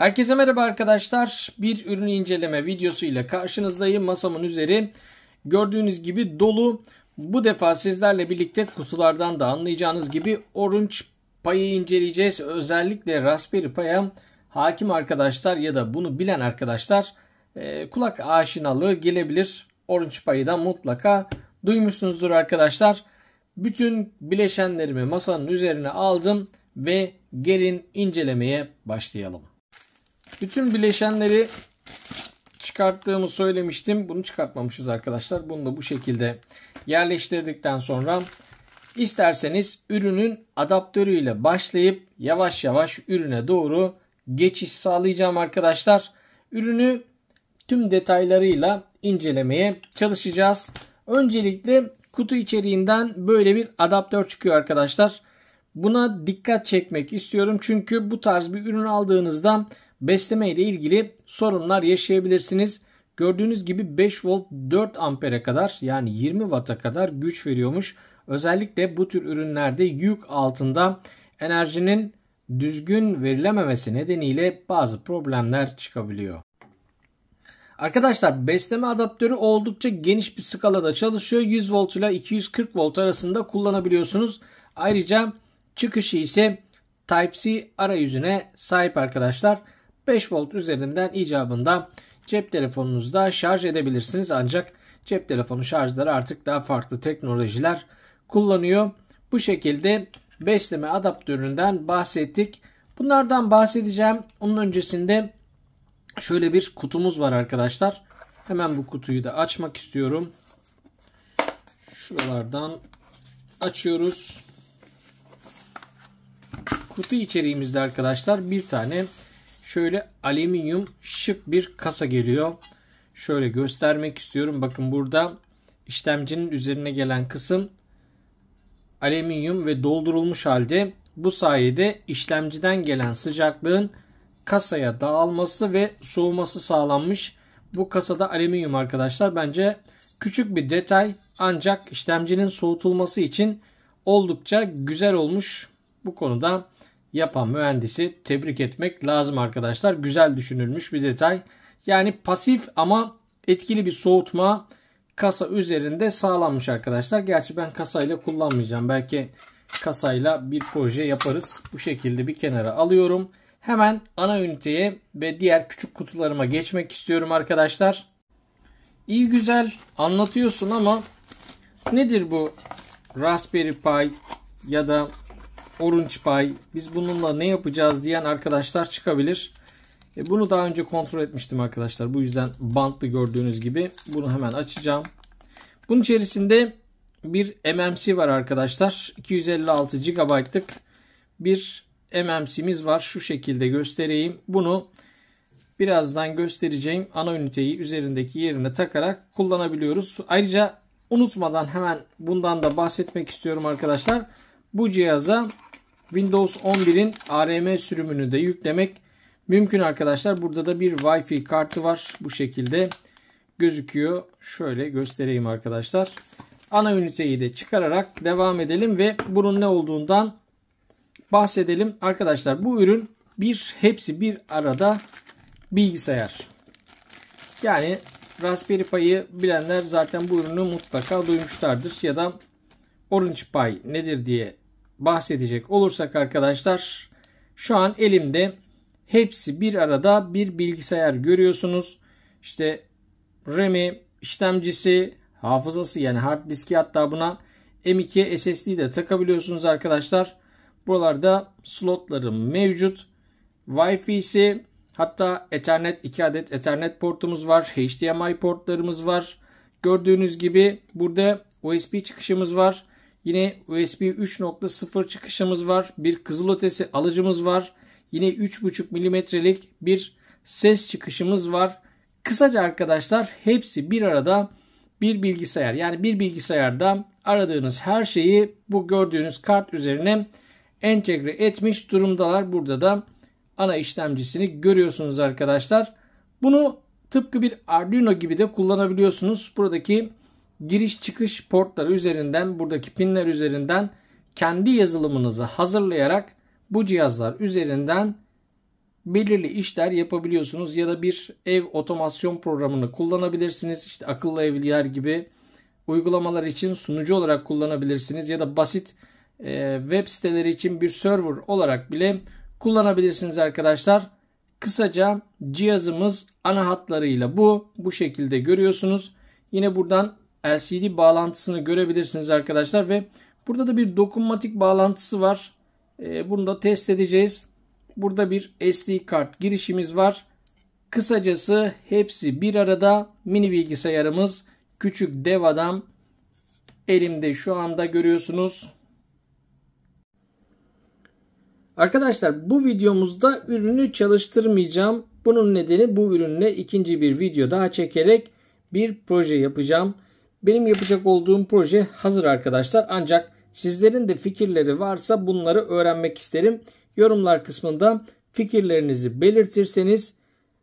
Herkese merhaba arkadaşlar. Bir ürün inceleme videosu ile karşınızdayım. Masamın üzeri gördüğünüz gibi dolu. Bu defa sizlerle birlikte kutulardan da anlayacağınız gibi Orange payı inceleyeceğiz. Özellikle Raspberry Pi'ye hakim arkadaşlar ya da bunu bilen arkadaşlar e, kulak aşinalığı gelebilir. Orange payı da mutlaka duymuşsunuzdur arkadaşlar. Bütün bileşenlerimi masanın üzerine aldım ve gelin incelemeye başlayalım. Bütün bileşenleri çıkarttığımı söylemiştim. Bunu çıkartmamışız arkadaşlar. Bunu da bu şekilde yerleştirdikten sonra isterseniz ürünün adaptörüyle başlayıp yavaş yavaş ürüne doğru geçiş sağlayacağım arkadaşlar. Ürünü tüm detaylarıyla incelemeye çalışacağız. Öncelikle kutu içeriğinden böyle bir adaptör çıkıyor arkadaşlar. Buna dikkat çekmek istiyorum çünkü bu tarz bir ürün aldığınızda besleme ile ilgili sorunlar yaşayabilirsiniz. Gördüğünüz gibi 5 volt 4 ampere kadar yani 20 watt'a kadar güç veriyormuş. Özellikle bu tür ürünlerde yük altında enerjinin düzgün verilememesi nedeniyle bazı problemler çıkabiliyor. Arkadaşlar besleme adaptörü oldukça geniş bir skalada çalışıyor. 100 volt ile 240 volt arasında kullanabiliyorsunuz. Ayrıca çıkışı ise Type-C arayüzüne sahip arkadaşlar. 5 volt üzerinden icabında cep telefonunuzda şarj edebilirsiniz. Ancak cep telefonu şarjları artık daha farklı teknolojiler kullanıyor. Bu şekilde besleme adaptöründen bahsettik. Bunlardan bahsedeceğim. Onun öncesinde şöyle bir kutumuz var arkadaşlar. Hemen bu kutuyu da açmak istiyorum. Şuralardan açıyoruz. Kutu içeriğimizde arkadaşlar bir tane Şöyle alüminyum şık bir kasa geliyor. Şöyle göstermek istiyorum. Bakın burada işlemcinin üzerine gelen kısım alüminyum ve doldurulmuş halde. Bu sayede işlemciden gelen sıcaklığın kasaya dağılması ve soğuması sağlanmış. Bu kasada alüminyum arkadaşlar bence küçük bir detay ancak işlemcinin soğutulması için oldukça güzel olmuş. Bu konuda yapan mühendisi tebrik etmek lazım arkadaşlar. Güzel düşünülmüş bir detay. Yani pasif ama etkili bir soğutma kasa üzerinde sağlanmış arkadaşlar. Gerçi ben kasayla kullanmayacağım. Belki kasayla bir proje yaparız. Bu şekilde bir kenara alıyorum. Hemen ana üniteye ve diğer küçük kutularıma geçmek istiyorum arkadaşlar. İyi güzel anlatıyorsun ama nedir bu Raspberry Pi ya da Orange Pie biz bununla ne yapacağız diyen arkadaşlar çıkabilir. E bunu daha önce kontrol etmiştim arkadaşlar. Bu yüzden bantlı gördüğünüz gibi bunu hemen açacağım. Bunun içerisinde bir MMC var arkadaşlar. 256 GB'lık bir MMC'miz var. Şu şekilde göstereyim. Bunu birazdan göstereceğim ana üniteyi üzerindeki yerine takarak kullanabiliyoruz. Ayrıca unutmadan hemen bundan da bahsetmek istiyorum arkadaşlar. Bu cihaza Windows 11'in ARM sürümünü de yüklemek mümkün arkadaşlar. Burada da bir Wi-Fi kartı var. Bu şekilde gözüküyor. Şöyle göstereyim arkadaşlar. Ana üniteyi de çıkararak devam edelim ve bunun ne olduğundan bahsedelim. Arkadaşlar bu ürün bir hepsi bir arada bilgisayar. Yani Raspberry Pi'yi bilenler zaten bu ürünü mutlaka duymuşlardır ya da Orange Pi nedir diye bahsedecek olursak arkadaşlar şu an elimde hepsi bir arada bir bilgisayar görüyorsunuz. İşte RAM'i, işlemcisi, hafızası yani hard diski hatta buna M2 SSD de takabiliyorsunuz arkadaşlar. Buralarda slotları mevcut. Wi-Fi'si hatta Ethernet 2 adet Ethernet portumuz var. HDMI portlarımız var. Gördüğünüz gibi burada USB çıkışımız var. Yine USB 3.0 çıkışımız var. Bir kızılötesi alıcımız var. Yine 3.5 milimetrelik bir ses çıkışımız var. Kısaca arkadaşlar hepsi bir arada bir bilgisayar. Yani bir bilgisayarda aradığınız her şeyi bu gördüğünüz kart üzerine entegre etmiş durumdalar. Burada da ana işlemcisini görüyorsunuz arkadaşlar. Bunu tıpkı bir Arduino gibi de kullanabiliyorsunuz. Buradaki giriş çıkış portları üzerinden buradaki pinler üzerinden kendi yazılımınızı hazırlayarak bu cihazlar üzerinden belirli işler yapabiliyorsunuz ya da bir ev otomasyon programını kullanabilirsiniz. İşte akıllı evler gibi uygulamalar için sunucu olarak kullanabilirsiniz ya da basit e, web siteleri için bir server olarak bile kullanabilirsiniz arkadaşlar. Kısaca cihazımız ana hatlarıyla bu bu şekilde görüyorsunuz. Yine buradan LCD bağlantısını görebilirsiniz arkadaşlar ve burada da bir dokunmatik bağlantısı var. Ee, bunu da test edeceğiz. Burada bir SD kart girişimiz var. Kısacası hepsi bir arada mini bilgisayarımız küçük dev adam elimde şu anda görüyorsunuz. Arkadaşlar bu videomuzda ürünü çalıştırmayacağım. Bunun nedeni bu ürünle ikinci bir video daha çekerek bir proje yapacağım. Benim yapacak olduğum proje hazır arkadaşlar ancak sizlerin de fikirleri varsa bunları öğrenmek isterim. Yorumlar kısmında fikirlerinizi belirtirseniz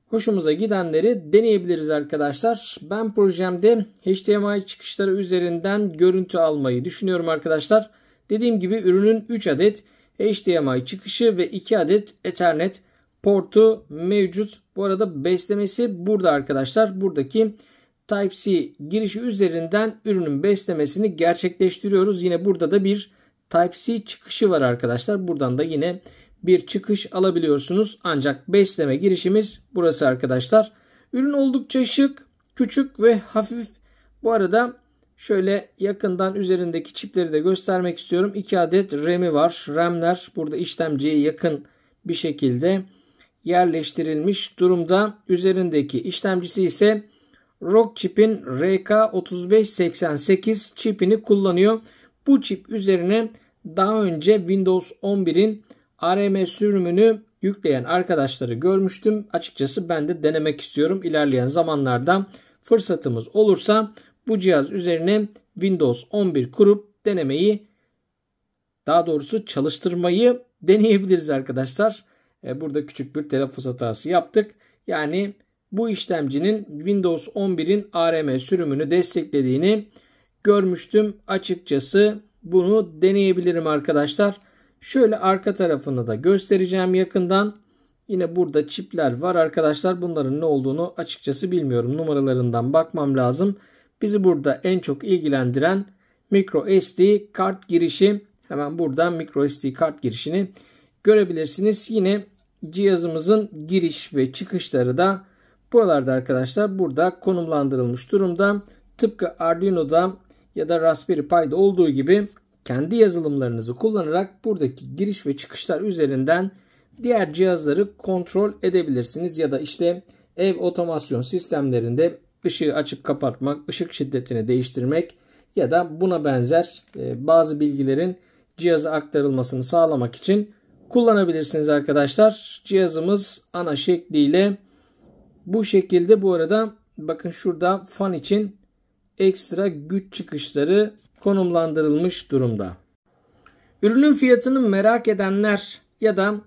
hoşumuza gidenleri deneyebiliriz arkadaşlar. Ben projemde HDMI çıkışları üzerinden görüntü almayı düşünüyorum arkadaşlar. Dediğim gibi ürünün 3 adet HDMI çıkışı ve 2 adet Ethernet portu mevcut. Bu arada beslemesi burada arkadaşlar. Buradaki Type-C girişi üzerinden ürünün beslemesini gerçekleştiriyoruz. Yine burada da bir Type-C çıkışı var arkadaşlar. Buradan da yine bir çıkış alabiliyorsunuz. Ancak besleme girişimiz burası arkadaşlar. Ürün oldukça şık, küçük ve hafif. Bu arada şöyle yakından üzerindeki çipleri de göstermek istiyorum. 2 adet RAM'i var. RAM'ler burada işlemciye yakın bir şekilde yerleştirilmiş durumda. Üzerindeki işlemcisi ise Rockchip'in RK3588 çipini kullanıyor. Bu çip üzerine daha önce Windows 11'in ARM sürümünü yükleyen arkadaşları görmüştüm. Açıkçası ben de denemek istiyorum. İlerleyen zamanlarda fırsatımız olursa bu cihaz üzerine Windows 11 kurup denemeyi daha doğrusu çalıştırmayı deneyebiliriz arkadaşlar. E, burada küçük bir telaffuz hatası yaptık. Yani bu işlemcinin Windows 11'in ARM sürümünü desteklediğini görmüştüm. Açıkçası bunu deneyebilirim arkadaşlar. Şöyle arka tarafını da göstereceğim yakından. Yine burada çipler var arkadaşlar. Bunların ne olduğunu açıkçası bilmiyorum. Numaralarından bakmam lazım. Bizi burada en çok ilgilendiren micro SD kart girişi. Hemen burada micro SD kart girişini görebilirsiniz. Yine cihazımızın giriş ve çıkışları da Buralarda arkadaşlar burada konumlandırılmış durumda. Tıpkı Arduino'da ya da Raspberry Pi'de olduğu gibi kendi yazılımlarınızı kullanarak buradaki giriş ve çıkışlar üzerinden diğer cihazları kontrol edebilirsiniz ya da işte ev otomasyon sistemlerinde ışığı açıp kapatmak, ışık şiddetini değiştirmek ya da buna benzer e, bazı bilgilerin cihaza aktarılmasını sağlamak için kullanabilirsiniz arkadaşlar. Cihazımız ana şekliyle bu şekilde bu arada bakın şurada fan için ekstra güç çıkışları konumlandırılmış durumda. Ürünün fiyatını merak edenler ya da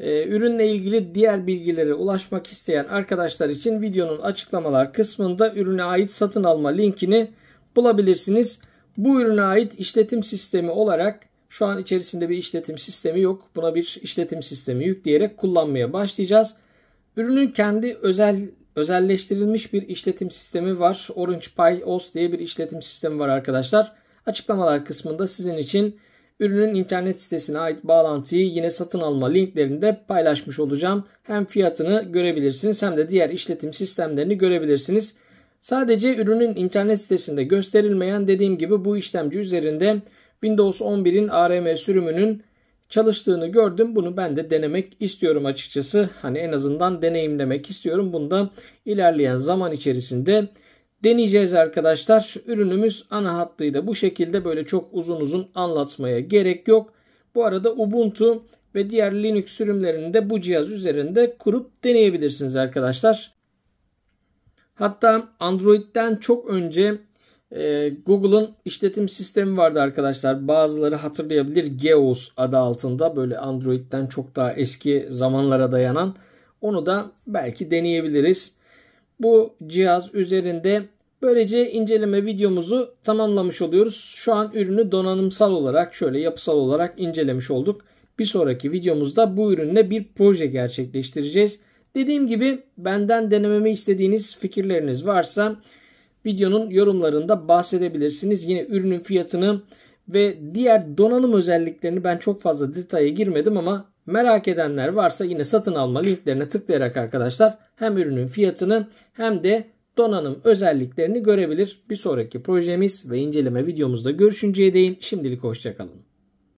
e, ürünle ilgili diğer bilgilere ulaşmak isteyen arkadaşlar için videonun açıklamalar kısmında ürüne ait satın alma linkini bulabilirsiniz. Bu ürüne ait işletim sistemi olarak şu an içerisinde bir işletim sistemi yok. Buna bir işletim sistemi yükleyerek kullanmaya başlayacağız. Ürünün kendi özel özelleştirilmiş bir işletim sistemi var. Orange Pi OS diye bir işletim sistemi var arkadaşlar. Açıklamalar kısmında sizin için ürünün internet sitesine ait bağlantıyı yine satın alma linklerini de paylaşmış olacağım. Hem fiyatını görebilirsiniz hem de diğer işletim sistemlerini görebilirsiniz. Sadece ürünün internet sitesinde gösterilmeyen dediğim gibi bu işlemci üzerinde Windows 11'in ARM sürümünün çalıştığını gördüm. Bunu ben de denemek istiyorum açıkçası. Hani en azından deneyimlemek istiyorum. Bundan ilerleyen zaman içerisinde deneyeceğiz arkadaşlar. Ürünümüz ana hattıyla bu şekilde böyle çok uzun uzun anlatmaya gerek yok. Bu arada Ubuntu ve diğer Linux sürümlerini de bu cihaz üzerinde kurup deneyebilirsiniz arkadaşlar. Hatta Android'den çok önce ee, Google'un işletim sistemi vardı arkadaşlar. Bazıları hatırlayabilir Geos adı altında böyle Android'den çok daha eski zamanlara dayanan. Onu da belki deneyebiliriz. Bu cihaz üzerinde böylece inceleme videomuzu tamamlamış oluyoruz. Şu an ürünü donanımsal olarak şöyle yapısal olarak incelemiş olduk. Bir sonraki videomuzda bu ürünle bir proje gerçekleştireceğiz. Dediğim gibi benden denememi istediğiniz fikirleriniz varsa videonun yorumlarında bahsedebilirsiniz. Yine ürünün fiyatını ve diğer donanım özelliklerini ben çok fazla detaya girmedim ama merak edenler varsa yine satın alma linklerine tıklayarak arkadaşlar hem ürünün fiyatını hem de donanım özelliklerini görebilir. Bir sonraki projemiz ve inceleme videomuzda görüşünceye değin şimdilik hoşçakalın.